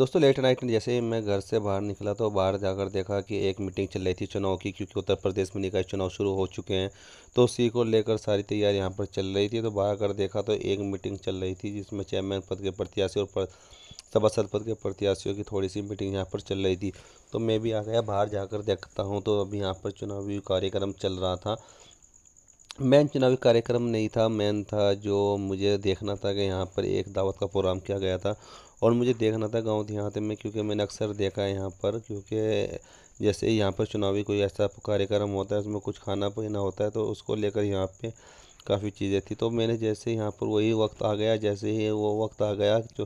दोस्तों late night में जैसे ही मैं घर से बाहर निकला तो बाहर जाकर देखा कि एक मीटिंग चल रही थी चुनाव की क्योंकि उत्तर प्रदेश में निकाय चुनाव शुरू हो चुके हैं तो उसी को लेकर सारी तैयारी यहाँ पर चल रही थी तो बाहर कर देखा तो एक मीटिंग चल रही थी जिसमें चेयरमैन पद के प्रत्याशी और सभासद पद के प्रत्याशियों की थोड़ी सी मीटिंग यहाँ पर चल रही थी तो मैं भी आ गया बाहर जाकर देखता हूँ तो अभी यहाँ पर चुनावी कार्यक्रम चल रहा था मेन चुनावी कार्यक्रम नहीं था मेन था जो मुझे देखना था कि यहाँ पर एक दावत का प्रोग्राम किया गया था और मुझे देखना था गांव देहात में क्योंकि मैंने अक्सर देखा है यहाँ पर क्योंकि जैसे यहाँ पर चुनावी कोई ऐसा कार्यक्रम होता है उसमें कुछ खाना पीना होता है तो उसको लेकर यहाँ पे काफ़ी चीज़ें थी तो मैंने जैसे यहाँ पर वही वक्त आ गया जैसे ही वो वक्त आ गया जो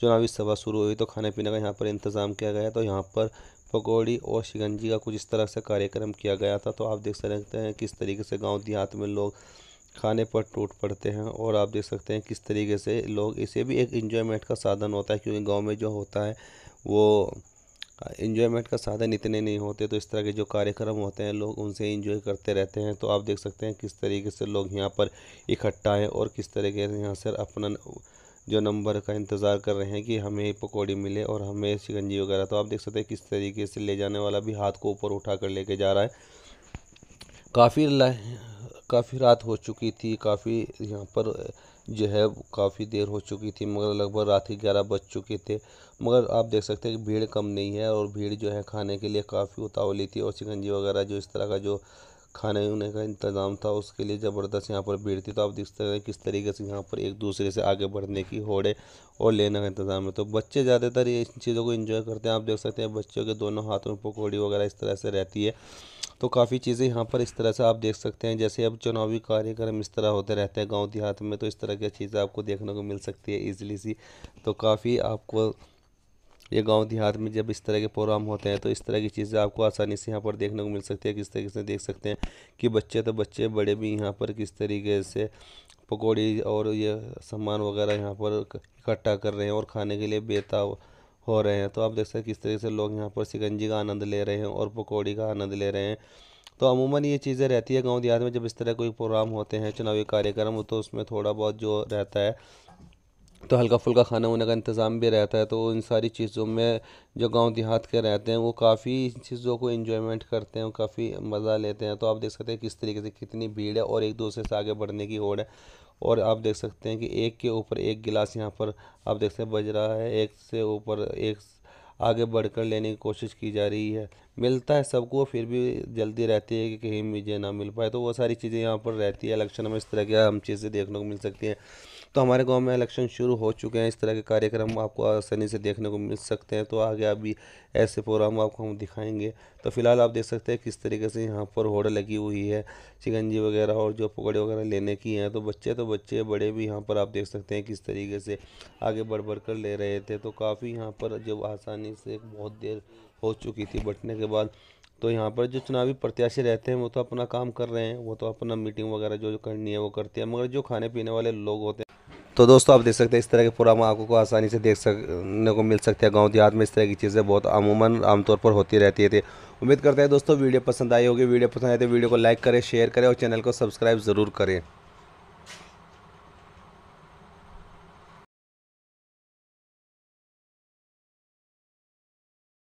चुनावी सभा शुरू हुई तो खाने पीने का यहाँ पर इंतज़ाम किया गया तो यहाँ पर पकौड़ी और शिकंजी का कुछ इस तरह से कार्यक्रम किया गया था तो आप देख सकते हैं किस तरीके से गाँव देहात में लोग खाने पर टूट पड़ते हैं और आप देख सकते हैं किस तरीके से लोग इसे भी एक इन्जॉयमेंट का साधन होता है क्योंकि गांव में जो होता है वो इन्जॉयमेंट का साधन इतने नहीं होते तो इस तरह के जो कार्यक्रम होते हैं लोग उनसे इन्जॉय करते रहते हैं तो आप देख सकते हैं किस तरीके से लोग यहाँ पर इकट्ठा हैं और किस तरीके से यहाँ से अपना जो नंबर का इंतज़ार कर रहे हैं कि हमें पकौड़ी मिले और हमें शिकंजी वगैरह तो आप देख सकते हैं किस तरीके से ले जाने वाला भी हाथ को ऊपर उठा कर लेके जा रहा है काफ़ी काफ़ी रात हो चुकी थी काफ़ी यहाँ पर जो है काफ़ी देर हो चुकी थी मगर लगभग रात ही ग्यारह बज चुके थे मगर आप देख सकते हैं कि भीड़ कम नहीं है और भीड़ जो है खाने के लिए काफ़ी उतावली थी और शिकंजी वगैरह जो इस तरह का जो खाने उने का इंतज़ाम था उसके लिए ज़बरदस्त यहाँ पर भीड़ थी तो आप देख सकते हैं किस तरीके से यहाँ पर एक दूसरे से आगे बढ़ने की होड़े और लेने का इंतज़ाम है तो बच्चे ज़्यादातर ये इन चीज़ों को इन्जॉय करते हैं आप देख सकते हैं बच्चों के दोनों हाथों में पकौड़ी वगैरह इस तरह से रहती है तो काफ़ी चीज़ें यहाँ पर इस तरह से आप देख सकते हैं जैसे अब चुनावी कार्यक्रम इस तरह होते रहते हैं गाँव देहात में तो इस तरह की चीज़ें आपको देखने को मिल सकती है ईजिली सी तो काफ़ी आपको ये गांव देहात में जब इस तरह के प्रोग्राम होते हैं तो इस तरह की चीज़ें आपको आसानी से यहाँ पर देखने को मिल सकती है किस तरीके से देख सकते हैं कि बच्चे तो बच्चे बड़े भी यहाँ पर किस तरीके से पकौड़ी और ये सामान वगैरह यहाँ पर इकट्ठा कर रहे हैं और खाने के लिए बेताब हो रहे हैं तो आप देख सकते हैं किस तरीके से लोग यहाँ पर सिकंजी का आनंद ले रहे हैं और पकौड़ी का आनंद ले रहे हैं तो अमूमन ये चीज़ें रहती है गाँव देहात में जब इस तरह कोई प्रोग्राम होते हैं चुनावी कार्यक्रम तो उसमें थोड़ा बहुत जो रहता है तो हल्का फुल्का खाना वाना का इंतज़ाम भी रहता है तो इन सारी चीज़ों में जो गांव देहात के रहते हैं वो काफ़ी चीज़ों को इन्जॉयमेंट करते हैं काफ़ी मज़ा लेते हैं तो आप देख सकते हैं किस तरीके से कितनी भीड़ है और एक दूसरे से आगे बढ़ने की होड़ है और आप देख सकते हैं कि एक के ऊपर एक गिलास यहाँ पर आप देख सकते हैं बज रहा है एक से ऊपर एक आगे बढ़कर लेने की कोशिश की जा रही है मिलता है सबको फिर भी जल्दी रहती है कि कहीं मुझे ना मिल पाए तो वो सारी चीज़ें यहाँ पर रहती है इलेक्शन में इस तरह की हम चीज़ें देखने को मिल सकती हैं तो हमारे गांव में इलेक्शन शुरू हो चुके हैं इस तरह के कार्यक्रम आपको आसानी से देखने को मिल सकते हैं तो आगे अभी ऐसे प्रोग्राम आपको हम दिखाएंगे तो फिलहाल आप देख सकते हैं किस तरीके से यहाँ पर होड़ लगी हुई है चिकनजी वगैरह और जो पकौड़े वगैरह लेने की हैं तो बच्चे तो बच्चे बड़े भी यहाँ पर आप देख सकते हैं किस तरीके से आगे बढ़ बढ़ कर ले रहे थे तो काफ़ी यहाँ पर जब आसानी से बहुत देर हो चुकी थी बटने के बाद तो यहाँ पर जो चुनावी प्रत्याशी रहते हैं वो तो अपना काम कर रहे हैं वो तो अपना मीटिंग वगैरह जो करनी है वो करते हैं मगर जो खाने पीने वाले लोग होते हैं तो दोस्तों आप देख सकते हैं इस तरह के प्रोग्राम आपको को आसानी से देख सकने को मिल सकते हैं गाँव देहात में इस तरह की चीज़ें बहुत अमूमन आमतौर पर होती रहती थी उम्मीद करते हैं दोस्तों वीडियो पसंद आई होगी वीडियो पसंद आए तो वीडियो को लाइक करें शेयर करें और चैनल को सब्सक्राइब ज़रूर करें